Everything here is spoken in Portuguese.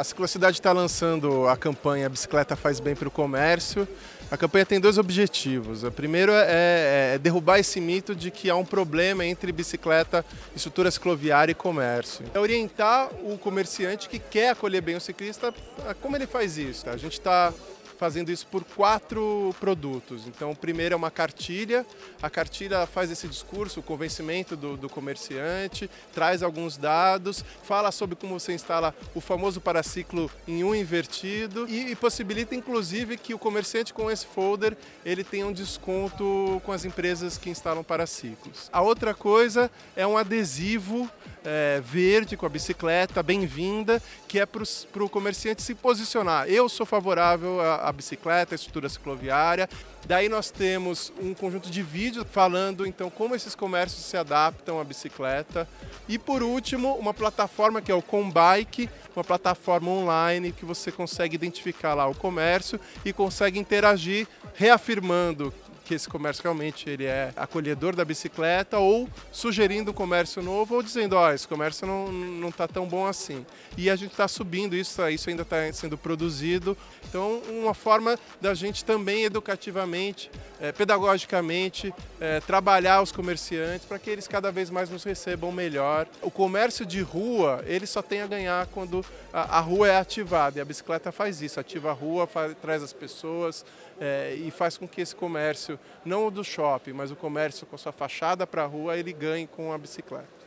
A Ciclocidade está lançando a campanha Bicicleta Faz Bem para o Comércio. A campanha tem dois objetivos. O primeiro é, é, é derrubar esse mito de que há um problema entre bicicleta, estrutura cicloviária e comércio. É orientar o comerciante que quer acolher bem o ciclista, como ele faz isso. A gente está fazendo isso por quatro produtos. Então, o primeiro é uma cartilha. A cartilha faz esse discurso, o convencimento do, do comerciante, traz alguns dados, fala sobre como você instala o famoso paraciclo em um invertido e, e possibilita, inclusive, que o comerciante com esse folder ele tenha um desconto com as empresas que instalam paraciclos. A outra coisa é um adesivo é, verde com a bicicleta, bem-vinda, que é para o comerciante se posicionar. Eu sou favorável à, à bicicleta, à estrutura cicloviária. Daí nós temos um conjunto de vídeos falando então como esses comércios se adaptam à bicicleta. E por último, uma plataforma que é o Combike, uma plataforma online que você consegue identificar lá o comércio e consegue interagir reafirmando que esse comércio realmente ele é acolhedor da bicicleta ou sugerindo comércio novo ou dizendo, ó, oh, esse comércio não, não está tão bom assim. E a gente está subindo isso, isso ainda está sendo produzido. Então, uma forma da gente também educativamente, eh, pedagogicamente, eh, trabalhar os comerciantes para que eles cada vez mais nos recebam melhor. O comércio de rua, ele só tem a ganhar quando a, a rua é ativada e a bicicleta faz isso, ativa a rua, faz, traz as pessoas eh, e faz com que esse comércio não o do shopping, mas o comércio com sua fachada para a rua, ele ganhe com a bicicleta.